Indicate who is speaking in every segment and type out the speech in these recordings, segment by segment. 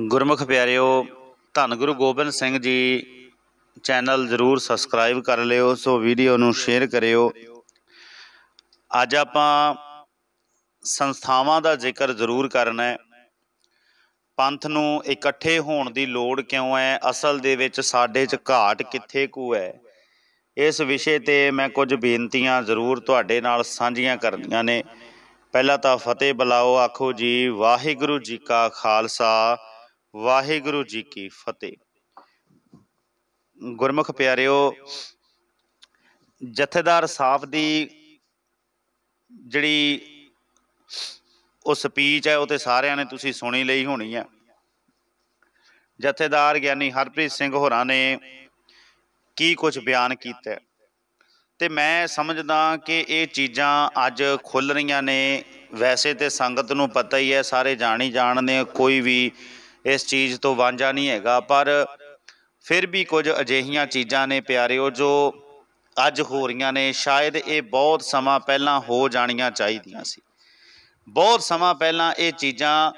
Speaker 1: ਗੁਰਮੁਖ ਪਿਆਰਿਓ ਧੰਨ ਗੁਰੂ ਗੋਬਿੰਦ ਸਿੰਘ ਜੀ ਚੈਨਲ ਜ਼ਰੂਰ ਸਬਸਕ੍ਰਾਈਬ ਕਰ ਲਿਓ ਸੋ ਵੀਡੀਓ ਨੂੰ ਸ਼ੇਅਰ ਕਰਿਓ ਅੱਜ ਆਪਾਂ ਸੰਸਥਾਵਾਂ ਦਾ ਜ਼ਿਕਰ ਜ਼ਰੂਰ ਕਰਨਾ ਹੈ ਪੰਥ ਨੂੰ ਇਕੱਠੇ ਹੋਣ ਦੀ ਲੋੜ ਕਿਉਂ ਹੈ ਅਸਲ ਦੇ ਵਿੱਚ ਸਾਡੇ 'ਚ ਘਾਟ ਕਿੱਥੇ ਕੁ ਹੈ ਇਸ ਵਿਸ਼ੇ ਤੇ ਮੈਂ ਕੁਝ ਬੇਨਤੀਆਂ ਜ਼ਰੂਰ ਤੁਹਾਡੇ ਨਾਲ ਸਾਂਝੀਆਂ ਕਰਨੀਆਂ ਨੇ ਪਹਿਲਾਂ ਤਾਂ ਫਤਿਹ ਬਲਾਓ ਆਖੋ ਜੀ ਵਾਹਿਗੁਰੂ ਜੀ ਕਾ ਖਾਲਸਾ ਵਾਹਿਗੁਰੂ ਜੀ ਕੀ ਫਤਿਹ ਗੁਰਮੁਖ ਪਿਆਰਿਓ ਜਥੇਦਾਰ ਸਾਹਿਬ ਦੀ ਜਿਹੜੀ ਉਹ ਸਪੀਚ ਹੈ ਉਹ ਤੇ ਸਾਰਿਆਂ ਨੇ ਤੁਸੀਂ ਸੁਣੀ ਲਈ ਹੋਣੀ ਹੈ ਜਥੇਦਾਰ ਗਿਆਨੀ ਹਰਪ੍ਰੀਤ ਸਿੰਘ ਹੋਰਾਂ ਨੇ ਕੀ ਕੁਝ ਬਿਆਨ ਕੀਤਾ ਤੇ ਮੈਂ ਸਮਝਦਾ ਕਿ ਇਹ ਚੀਜ਼ਾਂ ਅੱਜ ਖੁੱਲ ਰਹੀਆਂ ਨੇ ਵੈਸੇ ਤੇ ਸੰਗਤ ਨੂੰ ਪਤਾ ਹੀ ਹੈ ਸਾਰੇ ਜਾਣੀ ਜਾਣਦੇ ਕੋਈ ਵੀ ਇਸ ਚੀਜ਼ ਤੋਂ ਵਾਂਝਾ ਨਹੀਂ ਹੈਗਾ ਪਰ ਫਿਰ ਵੀ ਕੁਝ ਅਜਿਹੀਆਂ ਚੀਜ਼ਾਂ ਨੇ ਪਿਆਰਿਓ ਜੋ ਅੱਜ ਹੋ ਰਹੀਆਂ ਨੇ ਸ਼ਾਇਦ ਇਹ ਬਹੁਤ ਸਮਾਂ ਪਹਿਲਾਂ ਹੋ ਜਾਣੀਆਂ ਚਾਹੀਦੀਆਂ ਸੀ ਬਹੁਤ ਸਮਾਂ ਪਹਿਲਾਂ ਇਹ ਚੀਜ਼ਾਂ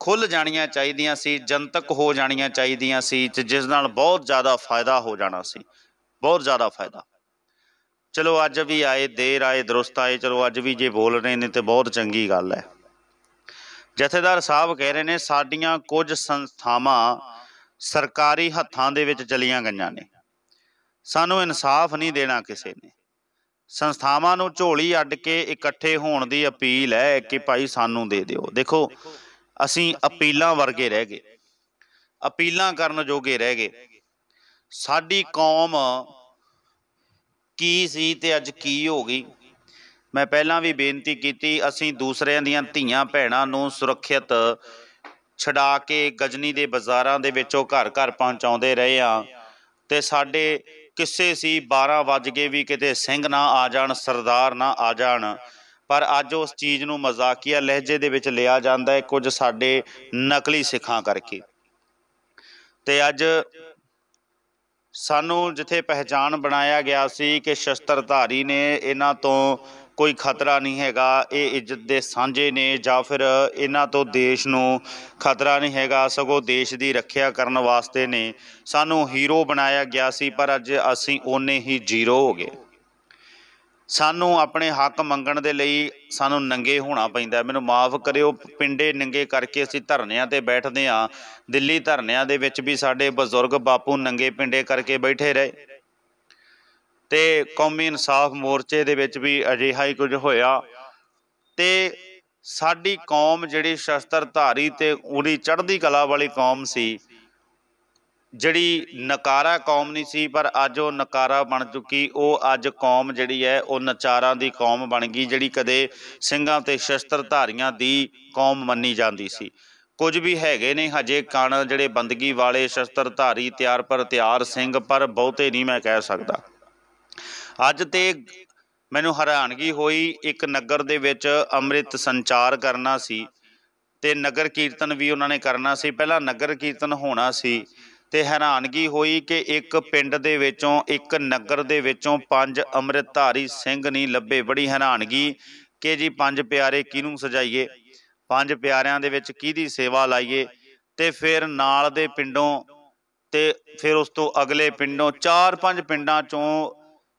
Speaker 1: ਖੁੱਲ ਜਾਣੀਆਂ ਚਾਹੀਦੀਆਂ ਸੀ ਜਨਤਕ ਹੋ ਜਾਣੀਆਂ ਚਾਹੀਦੀਆਂ ਸੀ ਜਿਸ ਨਾਲ ਬਹੁਤ ਜ਼ਿਆਦਾ ਫਾਇਦਾ ਹੋ ਜਾਣਾ ਸੀ ਬਹੁਤ ਜ਼ਿਆਦਾ ਫਾਇਦਾ ਚਲੋ ਅੱਜ ਵੀ ਆਏ ਦੇਰ ਆਏ ਦਰਸਤ ਆਏ ਚਲੋ ਅੱਜ ਵੀ ਜੇ ਬੋਲ ਰਹੇ ਨੇ ਤੇ ਬਹੁਤ ਚੰਗੀ ਗੱਲ ਹੈ ਜਥੇਦਾਰ ਸਾਹਿਬ ਕਹਿ ਰਹੇ ਨੇ ਸਾਡੀਆਂ ਕੁਝ ਸੰਸਥਾਵਾਂ ਸਰਕਾਰੀ ਹੱਥਾਂ ਦੇ ਵਿੱਚ ਚਲੀਆਂ ਗਈਆਂ ਨੇ ਸਾਨੂੰ ਇਨਸਾਫ ਨਹੀਂ ਦੇਣਾ ਕਿਸੇ ਨੇ ਸੰਸਥਾਵਾਂ ਨੂੰ ਝੋਲੀ ਅੱਡ ਕੇ ਇਕੱਠੇ ਹੋਣ ਦੀ ਅਪੀਲ ਹੈ ਕਿ ਭਾਈ ਸਾਨੂੰ ਦੇ ਦਿਓ ਦੇਖੋ ਅਸੀਂ ਅਪੀਲਾਂ ਵਰਗੇ ਰਹਿ ਗਏ ਅਪੀਲਾਂ ਕਰਨ ਜੋਗੇ ਰਹਿ ਗਏ ਸਾਡੀ ਕੌਮ ਕੀ ਸੀ ਤੇ ਅੱਜ ਕੀ ਹੋ ਗਈ ਮੈਂ ਪਹਿਲਾਂ ਵੀ ਬੇਨਤੀ ਕੀਤੀ ਅਸੀਂ ਦੂਸਰਿਆਂ ਦੀਆਂ ਧੀਆਂ ਭੈਣਾਂ ਨੂੰ ਸੁਰੱਖਿਅਤ ਛਡਾ ਕੇ ਗਜਨੀ ਦੇ ਬਾਜ਼ਾਰਾਂ ਦੇ ਵਿੱਚੋਂ ਘਰ ਘਰ ਪਹੁੰਚਾਉਂਦੇ ਰਹੇ ਆ ਤੇ ਸਾਡੇ ਕਿਸੇ ਸੀ 12 ਵਜ ਗਏ ਵੀ ਕਿਤੇ ਸਿੰਘ ਨਾ ਆ ਜਾਣ ਸਰਦਾਰ ਨਾ ਆ ਜਾਣ ਪਰ ਅੱਜ ਉਸ ਚੀਜ਼ ਨੂੰ ਮਜ਼ਾਕੀਆ ਲਹਿਜੇ ਦੇ ਵਿੱਚ ਲਿਆ ਜਾਂਦਾ ਹੈ ਕੁਝ ਸਾਡੇ ਨਕਲੀ ਸਿੱਖਾਂ ਕਰਕੇ ਤੇ ਅੱਜ ਸਾਨੂੰ ਜਿੱਥੇ ਪਹਿਚਾਨ ਬਣਾਇਆ ਗਿਆ ਸੀ ਕਿ ਸ਼ਸਤਰਧਾਰੀ ਨੇ ਇਹਨਾਂ ਤੋਂ ਕੋਈ ਖਤਰਾ ਨਹੀਂ ਹੈਗਾ ਇਹ ਇੱਜ਼ਤ ਦੇ ਸਾਂਝੇ ਨੇ ਜਾਂ ਫਿਰ ਇਹਨਾਂ ਤੋਂ ਦੇਸ਼ ਨੂੰ ਖਤਰਾ ਨਹੀਂ ਹੈਗਾ ਸਗੋਂ ਦੇਸ਼ ਦੀ ਰੱਖਿਆ ਕਰਨ ਵਾਸਤੇ ਨੇ ਸਾਨੂੰ ਹੀਰੋ ਬਣਾਇਆ ਗਿਆ ਸੀ ਪਰ ਅੱਜ ਅਸੀਂ ਓਨੇ ਹੀ ਜ਼ੀਰੋ ਹੋ ਗਏ ਸਾਨੂੰ ਆਪਣੇ ਹੱਕ ਮੰਗਣ ਦੇ ਲਈ ਸਾਨੂੰ ਨੰਗੇ ਹੋਣਾ ਪੈਂਦਾ ਮੈਨੂੰ ਮਾਫ ਕਰਿਓ ਪਿੰਡੇ ਨੰਗੇ ਕਰਕੇ ਅਸੀਂ ਧਰਨਿਆਂ ਤੇ ਬੈਠਦੇ ਆ ਦਿੱਲੀ ਧਰਨਿਆਂ ਦੇ ਵਿੱਚ ਵੀ ਸਾਡੇ ਬਜ਼ੁਰਗ ਬਾਪੂ ਨੰਗੇ ਪਿੰਡੇ ਕਰਕੇ ਬੈਠੇ ਰਹੇ ਤੇ ਕੌਮੀ ਇਨਸਾਫ ਮੋਰਚੇ ਦੇ ਵਿੱਚ ਵੀ ਅਜਿਹਾ ਹੀ ਕੁਝ ਹੋਇਆ ਤੇ ਸਾਡੀ ਕੌਮ ਜਿਹੜੀ ਸ਼ਸਤਰ ਧਾਰੀ ਤੇ ਉਹਦੀ ਚੜ੍ਹਦੀ ਕਲਾ ਵਾਲੀ ਕੌਮ ਸੀ ਜਿਹੜੀ ਨਕਾਰਾ ਕੌਮ ਨਹੀਂ ਸੀ ਪਰ ਅੱਜ ਉਹ ਨਕਾਰਾ ਬਣ ਚੁੱਕੀ ਉਹ ਅੱਜ ਕੌਮ ਜਿਹੜੀ ਹੈ ਉਹ ਨਚਾਰਾਂ ਦੀ ਕੌਮ ਬਣ ਗਈ ਜਿਹੜੀ ਕਦੇ ਸਿੰਘਾਂ ਤੇ ਸ਼ਸਤਰ ਧਾਰੀਆਂ ਦੀ ਕੌਮ ਮੰਨੀ ਜਾਂਦੀ ਸੀ ਕੁਝ ਵੀ ਹੈਗੇ ਨੇ ਹਜੇ ਕਣ ਜਿਹੜੇ ਬੰਦਗੀ ਵਾਲੇ ਸ਼ਸਤਰ ਧਾਰੀ ਤਿਆਰ ਪਰ ਤਿਆਰ ਸਿੰਘ ਪਰ ਬਹੁਤੇ ਨਹੀਂ ਮੈਂ ਕਹਿ ਸਕਦਾ ਅੱਜ ਤੇ ਮੈਨੂੰ ਹੈਰਾਨਗੀ ਹੋਈ ਇੱਕ ਨਗਰ ਦੇ ਵਿੱਚ ਅੰਮ੍ਰਿਤ ਸੰਚਾਰ ਕਰਨਾ ਸੀ ਤੇ ਨਗਰ ਕੀਰਤਨ ਵੀ ਉਹਨਾਂ ਨੇ ਕਰਨਾ ਸੀ ਪਹਿਲਾਂ ਨਗਰ ਕੀਰਤਨ ਹੋਣਾ ਸੀ ਤੇ ਹੈਰਾਨਗੀ ਹੋਈ ਕਿ ਇੱਕ ਪਿੰਡ ਦੇ ਵਿੱਚੋਂ ਇੱਕ ਨਗਰ ਦੇ ਵਿੱਚੋਂ ਪੰਜ ਅੰਮ੍ਰਿਤਧਾਰੀ ਸਿੰਘ ਨਹੀਂ ਲੱਭੇ ਬੜੀ ਹੈਰਾਨਗੀ ਕਿ ਜੀ ਪੰਜ ਪਿਆਰੇ ਕਿਹਨੂੰ ਸਜਾਈਏ ਪੰਜ ਪਿਆਰਿਆਂ ਦੇ ਵਿੱਚ ਕਿਹਦੀ ਸੇਵਾ ਲਾਈਏ ਤੇ ਫਿਰ ਨਾਲ ਦੇ ਪਿੰਡੋਂ ਤੇ ਫਿਰ ਉਸ ਤੋਂ ਅਗਲੇ ਪਿੰਡੋਂ ਚਾਰ ਪੰਜ ਪਿੰਡਾਂ ਚੋਂ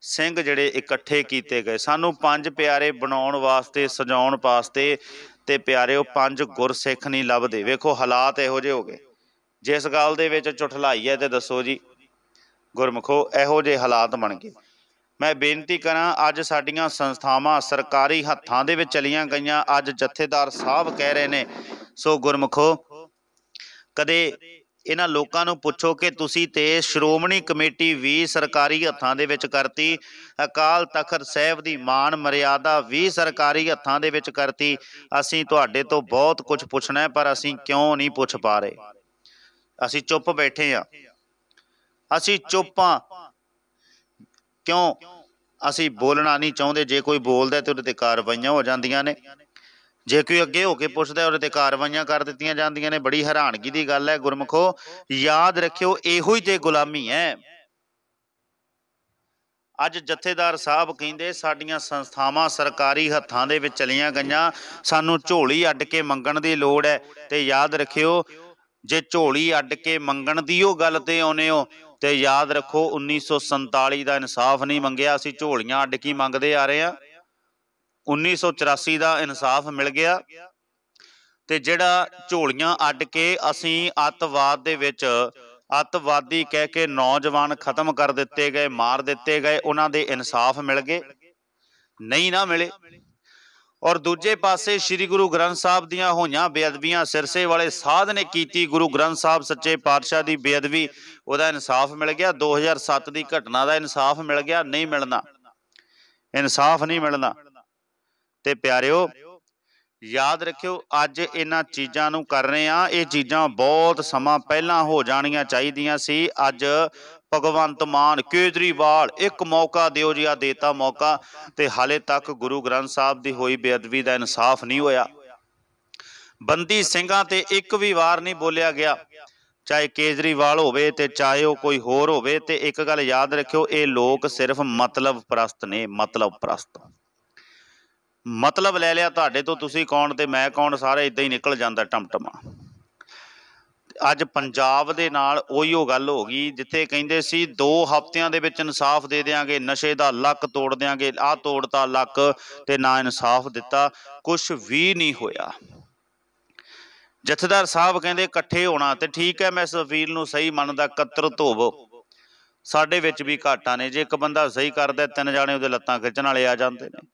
Speaker 1: ਸਿੰਘ ਜਿਹੜੇ ਇਕੱਠੇ ਕੀਤੇ ਗਏ ਸਾਨੂੰ ਪੰਜ ਪਿਆਰੇ ਬਣਾਉਣ ਵਾਸਤੇ ਸਜਾਉਣ ਵਾਸਤੇ ਤੇ ਪਿਆਰੇ ਉਹ ਪੰਜ ਗੁਰਸਿੱਖ ਨਹੀਂ ਲੱਭਦੇ ਵੇਖੋ ਹਾਲਾਤ ਇਹੋ ਜਿਹੇ ਹੋ ਗਏ ਜਿਸ ਗੱਲ ਦੇ ਵਿੱਚ ਝੁਠਲਾਈ ਹੈ ਤੇ ਦੱਸੋ ਜੀ ਗੁਰਮਖੋ ਇਹੋ ਜਿਹੇ ਹਾਲਾਤ ਬਣ ਗਏ ਮੈਂ ਬੇਨਤੀ ਕਰਾਂ ਅੱਜ ਸਾਡੀਆਂ ਸੰਸਥਾਵਾਂ ਸਰਕਾਰੀ ਹੱਥਾਂ ਦੇ ਵਿੱਚ ਚਲੀਆਂ ਗਈਆਂ ਅੱਜ ਜਥੇਦਾਰ ਸਾਹਿਬ ਕਹਿ ਰਹੇ ਨੇ ਸੋ ਗੁਰਮਖੋ ਕਦੇ ਇਹਨਾਂ ਲੋਕਾਂ ਨੂੰ ਪੁੱਛੋ ਕਿ ਤੁਸੀਂ ਤੇ ਸ਼੍ਰੋਮਣੀ ਕਮੇਟੀ ਵੀ ਸਰਕਾਰੀ ਹੱਥਾਂ ਦੇ ਵਿੱਚ ਕਰਤੀ ਅਕਾਲ ਤਖਤ ਸਾਹਿਬ ਦੀ ਮਾਨ ਮਰਿਆਦਾ ਵੀ ਸਰਕਾਰੀ ਹੱਥਾਂ ਦੇ ਵਿੱਚ ਕਰਤੀ ਅਸੀਂ ਤੁਹਾਡੇ ਤੋਂ ਬਹੁਤ ਕੁਝ ਪੁੱਛਣਾ ਹੈ ਪਰ ਅਸੀਂ ਕਿਉਂ ਨਹੀਂ ਪੁੱਛ ਪਾ ਰਹੇ ਅਸੀਂ ਚੁੱਪ ਬੈਠੇ ਆ ਅਸੀਂ ਚੁੱਪ ਆ ਕਿਉਂ ਅਸੀਂ ਬੋਲਣਾ ਨਹੀਂ ਚਾਹੁੰਦੇ ਜੇ ਕੋਈ ਬੋਲਦਾ ਤੇ ਉਹਦੇ ਤੇ ਕਾਰਵਾਈਆਂ ਹੋ ਜਾਂਦੀਆਂ ਨੇ ਜੇ ਕੋਈ ਅੱਗੇ ਹੋ ਕੇ ਪੁੱਛਦਾ ਉਹਦੇ ਤੇ ਕਾਰਵਾਈਆਂ ਕਰ ਦਿੱਤੀਆਂ ਜਾਂਦੀਆਂ ਨੇ ਬੜੀ ਹੈਰਾਨਗੀ ਦੀ ਗੱਲ ਹੈ ਗੁਰਮਖੋ ਯਾਦ ਰੱਖਿਓ ਇਹੋ ਹੀ ਤੇ ਗੁਲਾਮੀ ਹੈ ਅੱਜ ਜਥੇਦਾਰ ਸਾਹਿਬ ਕਹਿੰਦੇ ਸਾਡੀਆਂ ਸੰਸਥਾਵਾਂ ਸਰਕਾਰੀ ਹੱਥਾਂ ਦੇ ਵਿੱਚ ਚਲੀਆਂ ਗਈਆਂ ਸਾਨੂੰ ਝੋਲੀ ਅੱਡ ਕੇ ਮੰਗਣ ਦੀ ਲੋੜ ਹੈ ਤੇ ਯਾਦ ਰੱਖਿਓ ਜੇ ਝੋਲੀ ਅੱਡ ਕੇ ਮੰਗਣ ਦੀ ਉਹ ਗੱਲ ਤੇ ਆਉਨੇ ਹੋ ਤੇ ਯਾਦ ਰੱਖੋ 1947 ਦਾ ਇਨਸਾਫ ਨਹੀਂ ਮੰਗਿਆ ਅਸੀਂ ਝੋਲੀਆਂ ਅੱਡ ਕੀ ਮੰਗਦੇ ਆ ਰਹੇ ਆ 1984 ਦਾ ਇਨਸਾਫ ਮਿਲ ਗਿਆ ਤੇ ਜਿਹੜਾ ਝੋਲੀਆਂ ਅੱਡ ਕੇ ਅਸੀਂ ਅੱਤਵਾਦ ਦੇ ਵਿੱਚ ਅੱਤਵਾਦੀ ਕਹਿ ਕੇ ਨੌਜਵਾਨ ਖਤਮ ਕਰ ਦਿੱਤੇ ਗਏ ਮਾਰ ਦਿੱਤੇ ਗਏ ਉਹਨਾਂ ਦੇ ਇਨਸਾਫ ਮਿਲ ਗਏ ਨਹੀਂ ਨਾ ਮਿਲੇ ਔਰ ਦੂਜੇ ਪਾਸੇ ਸ੍ਰੀ ਗੁਰੂ ਗ੍ਰੰਥ ਸਾਹਿਬ ਦੀਆਂ ਹੋਈਆਂ ਬੇਅਦਬੀਆਂ ਸਿਰਸੇ ਵਾਲੇ ਸਾਧ ਨੇ ਕੀਤੀ ਗੁਰੂ ਗ੍ਰੰਥ ਸਾਹਿਬ ਸੱਚੇ ਪਾਤਸ਼ਾਹ ਦੀ ਬੇਅਦਬੀ ਉਹਦਾ ਇਨਸਾਫ ਮਿਲ ਗਿਆ 2007 ਦੀ ਘਟਨਾ ਦਾ ਇਨਸਾਫ ਮਿਲ ਗਿਆ ਨਹੀਂ ਮਿਲਣਾ ਇਨਸਾਫ ਨਹੀਂ ਮਿਲਣਾ ਤੇ ਪਿਆਰਿਓ ਯਾਦ ਰੱਖਿਓ ਅੱਜ ਇਹਨਾਂ ਚੀਜ਼ਾਂ ਨੂੰ ਕਰ ਰਹੇ ਆ ਇਹ ਚੀਜ਼ਾਂ ਬਹੁਤ ਸਮਾਂ ਪਹਿਲਾਂ ਹੋ ਜਾਣੀਆਂ ਚਾਹੀਦੀਆਂ ਸੀ ਅੱਜ ਭਗਵੰਤ ਮਾਨ ਕੇਜਰੀਵਾਲ ਇੱਕ ਮੌਕਾ ਦਿਓ ਜੀ ਆ ਦੇਤਾ ਮੌਕਾ ਤੇ ਹਾਲੇ ਤੱਕ ਗੁਰੂ ਗ੍ਰੰਥ ਸਾਹਿਬ ਦੀ ਹੋਈ ਬੇਅਦਬੀ ਦਾ ਇਨਸਾਫ ਨਹੀਂ ਹੋਇਆ ਬੰਦੀ ਸਿੰਘਾਂ ਤੇ ਇੱਕ ਵੀ ਵਾਰ ਨਹੀਂ ਬੋਲਿਆ ਗਿਆ ਚਾਹੇ ਕੇਜਰੀਵਾਲ ਹੋਵੇ ਤੇ ਚਾਹੇ ਉਹ ਕੋਈ ਹੋਰ ਹੋਵੇ ਤੇ ਇੱਕ ਗੱਲ ਯਾਦ ਰੱਖਿਓ ਇਹ ਲੋਕ ਸਿਰਫ ਮਤਲਬ ਪ੍ਰਸਤ ਨੇ ਮਤਲਬ ਪ੍ਰਸਤ ਮਤਲਬ ਲੈ ਲਿਆ ਤੁਹਾਡੇ ਤੋਂ ਤੁਸੀਂ ਕੌਣ ਤੇ ਮੈਂ ਕੌਣ ਸਾਰੇ ਇਦਾਂ ਹੀ ਨਿਕਲ ਜਾਂਦਾ ਟਮਟਮਾ ਅੱਜ ਪੰਜਾਬ ਦੇ ਨਾਲ ਉਹੀ ਉਹ ਗੱਲ ਹੋ ਗਈ ਜਿੱਥੇ ਕਹਿੰਦੇ ਸੀ 2 ਹਫ਼ਤਿਆਂ ਦੇ ਵਿੱਚ ਇਨਸਾਫ ਦੇ ਦੇਾਂਗੇ ਨਸ਼ੇ ਦਾ ਲੱਕ ਤੋੜ ਦੇਾਂਗੇ ਆਹ ਤੋੜਤਾ ਲੱਕ ਤੇ ਨਾ ਇਨਸਾਫ ਦਿੱਤਾ ਕੁਝ ਵੀ ਨਹੀਂ ਹੋਇਆ ਜਥੇਦਾਰ ਸਾਹਿਬ ਕਹਿੰਦੇ ਇਕੱਠੇ ਹੋਣਾ ਤੇ ਠੀਕ ਹੈ ਮੈਂ ਸਫੀਰ ਨੂੰ ਸਹੀ ਮੰਨਦਾ ਕਤਰ ਧੋਵੋ ਸਾਡੇ ਵਿੱਚ ਵੀ ਘਾਟਾਂ ਨੇ ਜੇ ਇੱਕ ਬੰਦਾ ਸਹੀ ਕਰਦਾ ਤਿੰਨ ਜਾਣੇ ਉਹਦੇ ਲੱਤਾਂ ਖਿੱਚਣ ਵਾਲੇ ਆ ਜਾਂਦੇ ਨੇ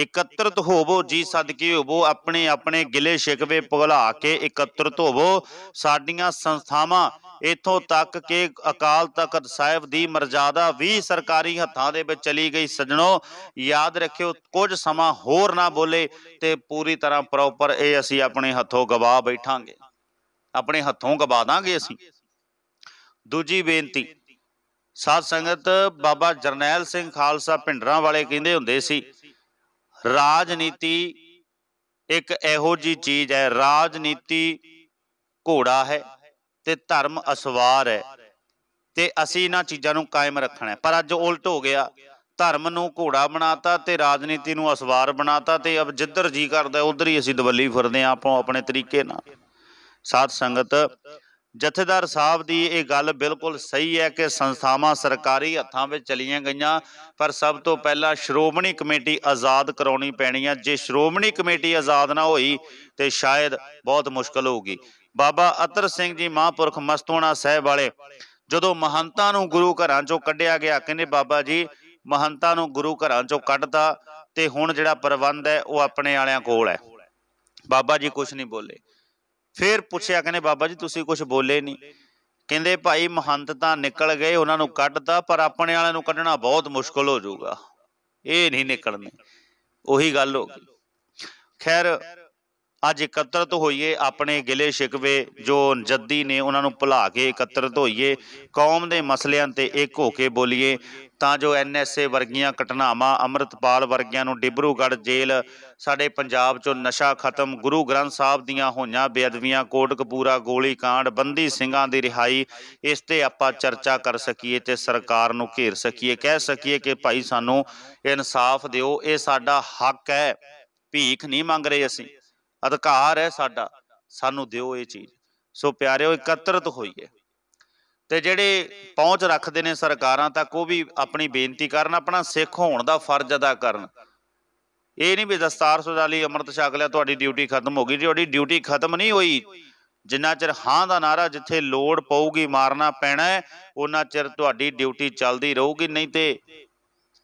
Speaker 1: ਇਕੱਤਰਤ ਹੋਵੋ ਜੀ ਸਦਕੇ ਹੋਵੋ ਆਪਣੇ ਆਪਣੇ ਗਿਲੇ ਸ਼ਿਕਵੇ ਪਗਲਾ ਕੇ ਇਕੱਤਰਤ ਹੋਵੋ ਸਾਡੀਆਂ ਸੰਸਥਾਵਾਂ ਇਥੋਂ ਤੱਕ ਕਿ ਅਕਾਲ ਤਖਤ ਸਾਹਿਬ ਦੀ ਮਰਜ਼ਾਦਾ ਵੀ ਸਰਕਾਰੀ ਹੱਥਾਂ ਦੇ ਵਿੱਚ ਚਲੀ ਗਈ ਸਜਣੋ ਯਾਦ ਰੱਖਿਓ ਕੁਝ ਸਮਾਂ ਹੋਰ ਨਾ ਬੋਲੇ ਤੇ ਪੂਰੀ ਤਰ੍ਹਾਂ ਪ੍ਰੋਪਰ ਇਹ ਅਸੀਂ ਆਪਣੇ ਹੱਥੋਂ ਗਵਾ ਬੈਠਾਂਗੇ ਆਪਣੇ ਹੱਥੋਂ ਗਵਾ ਦਾਂਗੇ ਅਸੀਂ ਦੂਜੀ ਬੇਨਤੀ ਸਾਧ ਸੰਗਤ ਬਾਬਾ ਜਰਨੈਲ ਸਿੰਘ ਖਾਲਸਾ ਪਿੰਡਰਾਂ ਵਾਲੇ ਕਹਿੰਦੇ ਹੁੰਦੇ ਸੀ ਰਾਜਨੀਤੀ ਇੱਕ ਇਹੋ ਜੀ ਚੀਜ਼ ਹੈ ਰਾਜਨੀਤੀ ਘੋੜਾ ਹੈ ਤੇ ਧਰਮ ਅਸਵਾਰ ਹੈ ਤੇ ਅਸੀਂ ਇਹਨਾਂ ਚੀਜ਼ਾਂ ਨੂੰ ਕਾਇਮ ਰੱਖਣਾ ਹੈ ਪਰ ਅੱਜ ਉਲਟ ਹੋ ਗਿਆ ਧਰਮ ਨੂੰ ਘੋੜਾ ਬਣਾਤਾ ਤੇ ਰਾਜਨੀਤੀ ਨੂੰ ਅਸਵਾਰ ਬਣਾਤਾ ਤੇ ਅਬ ਜਿੱਧਰ ਜੀ ਕਰਦਾ ਉਧਰ ਹੀ ਅਸੀਂ ਦਵੱਲੀ ਫਿਰਦੇ ਆਂ ਆਪੋ ਆਪਣੇ ਤਰੀਕੇ ਨਾਲ ਸਾਧ ਸੰਗਤ ਜਥੇਦਾਰ ਸਾਹਿਬ ਦੀ ਇਹ ਗੱਲ ਬਿਲਕੁਲ ਸਹੀ ਹੈ ਕਿ ਸੰਸਥਾਵਾਂ ਸਰਕਾਰੀ ਹੱਥਾਂ ਵਿੱਚ ਚਲੀਆਂ ਗਈਆਂ ਪਰ ਸਭ ਤੋਂ ਪਹਿਲਾਂ ਸ਼੍ਰੋਮਣੀ ਕਮੇਟੀ ਆਜ਼ਾਦ ਕਰਾਉਣੀ ਪੈਣੀ ਹੈ ਜੇ ਸ਼੍ਰੋਮਣੀ ਕਮੇਟੀ ਆਜ਼ਾਦ ਨਾ ਹੋਈ ਤੇ ਸ਼ਾਇਦ ਬਹੁਤ ਮੁਸ਼ਕਲ ਹੋਊਗੀ ਬਾਬਾ ਅਤਰ ਸਿੰਘ ਜੀ ਮਹਾਂਪੁਰਖ ਮਸਤੋਣਾ ਸਾਹਿਬ ਵਾਲੇ ਜਦੋਂ ਮਹੰਤਾਂ ਨੂੰ ਗੁਰੂ ਘਰਾਂ ਚੋਂ ਕੱਢਿਆ ਗਿਆ ਕਹਿੰਦੇ ਬਾਬਾ ਜੀ ਮਹੰਤਾਂ ਨੂੰ ਗੁਰੂ ਘਰਾਂ ਚੋਂ ਕੱਢਤਾ ਤੇ ਹੁਣ ਜਿਹੜਾ ਪ੍ਰਬੰਧ ਹੈ ਉਹ ਆਪਣੇ ਵਾਲਿਆਂ ਕੋਲ ਹੈ ਬਾਬਾ ਜੀ ਕੁਝ ਨਹੀਂ ਬੋਲੇ ਫੇਰ ਪੁੱਛਿਆ ਕਹਿੰਦੇ ਬਾਬਾ ਜੀ ਤੁਸੀਂ ਕੁਝ ਬੋਲੇ ਨਹੀਂ ਕਹਿੰਦੇ ਭਾਈ ਮਹੰਤ ਤਾਂ ਨਿਕਲ ਗਏ ਉਹਨਾਂ ਨੂੰ ਕੱਢਤਾ ਪਰ ਆਪਣੇ ਵਾਲਿਆਂ ਨੂੰ ਕੱਢਣਾ ਬਹੁਤ ਮੁਸ਼ਕਲ ਹੋ ਜਾਊਗਾ ਇਹ ਨਹੀਂ ਨਿਕਲਣੇ ਉਹੀ ਗੱਲ ਹੋ ਗਈ ਖੈਰ ਅੱਜ ਇਕੱਤਰਤ ਹੋਈਏ ਆਪਣੇ ਗਿਲੇ ਸ਼ਿਕਵੇ ਜੋ ਜੱਦੀ ਨੇ ਉਹਨਾਂ ਨੂੰ ਭੁਲਾ ਕੇ ਇਕੱਤਰਤ ਹੋਈਏ ਕੌਮ ਦੇ ਮਸਲਿਆਂ ਤੇ ਇੱਕ ਹੋ ਕੇ ਬੋਲੀਏ ਤਾਂ ਜੋ ਐਨਐਸਏ ਵਰਗੀਆਂ ਘਟਨਾਵਾਂ ਅਮਰਤਪਾਲ ਵਰਗਿਆਂ ਨੂੰ ਡਿਬਰੂਗੜ੍ਹ ਜੇਲ੍ਹ ਸਾਡੇ ਪੰਜਾਬ ਚੋਂ ਨਸ਼ਾ ਖਤਮ ਗੁਰੂ ਗ੍ਰੰਥ ਸਾਹਿਬ ਦੀਆਂ ਹੋਈਆਂ ਬੇਅਦਬੀਆਂ ਕੋਟਕਪੂਰਾ ਗੋਲੀ ਕਾਂਡ ਬੰਦੀ ਸਿੰਘਾਂ ਦੀ ਰਿਹਾਈ ਇਸ ਤੇ ਆਪਾਂ ਚਰਚਾ ਕਰ ਸਕੀਏ ਤੇ ਸਰਕਾਰ ਨੂੰ ਘੇਰ ਸਕੀਏ ਕਹਿ ਸਕੀਏ ਕਿ ਭਾਈ ਸਾਨੂੰ ਇਨਸਾਫ ਦਿਓ ਇਹ ਸਾਡਾ ਹੱਕ ਹੈ ਭੀਖ ਨਹੀਂ ਮੰਗ ਰਹੇ ਅਸੀਂ ਅਧਿਕਾਰ ਹੈ ਸਾਡਾ ਸਾਨੂੰ ਦਿਓ ਇਹ ਚੀਜ਼ ਸੋ ਪਿਆਰਿਓ ਇਕੱਤਰਤ ਹੋਈਏ ਤੇ ਜਿਹੜੇ ਪਹੁੰਚ ਰੱਖਦੇ ਨੇ ਸਰਕਾਰਾਂ ਤੱਕ ਉਹ ਵੀ ਆਪਣੀ ਬੇਨਤੀ ਕਰਨ ਆਪਣਾ ਸਿੱਖ ਹੋਣ ਦਾ ਫਰਜ਼ ਅਦਾ ਕਰਨ ਇਹ ਨਹੀਂ ਵੀ ਦਸਤਾਰ ਸੁਜਾਲੀ ਅਮਰਤ ਛਕ ਲਿਆ ਤੁਹਾਡੀ ਡਿਊਟੀ ਖਤਮ ਹੋ ਗਈ ਤੁਹਾਡੀ ਡਿਊਟੀ ਖਤਮ ਨਹੀਂ ਹੋਈ ਜਿੰਨਾ ਚਿਰ ਹਾਂ ਦਾ ਨਾਰਾ ਜਿੱਥੇ ਲੋੜ ਪਊਗੀ ਮਾਰਨਾ ਪੈਣਾ ਉਹਨਾਂ ਚਿਰ ਤੁਹਾਡੀ ਡਿਊਟੀ ਚੱਲਦੀ ਰਹੂਗੀ ਨਹੀਂ ਤੇ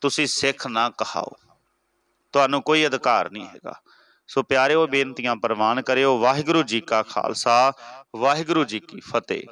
Speaker 1: ਤੁਸੀਂ ਸਿੱਖ ਨਾ ਕਹਾਓ ਤੁਹਾਨੂੰ ਕੋਈ ਅਧਿਕਾਰ ਨਹੀਂ ਹੈਗਾ ਸੋ ਪਿਆਰਿਓ ਬੇਨਤੀਆਂ ਪ੍ਰਵਾਨ ਕਰਿਓ ਵਾਹਿਗੁਰੂ ਜੀ ਕਾ ਖਾਲਸਾ ਵਾਹਿਗੁਰੂ ਜੀ ਕੀ ਫਤਿਹ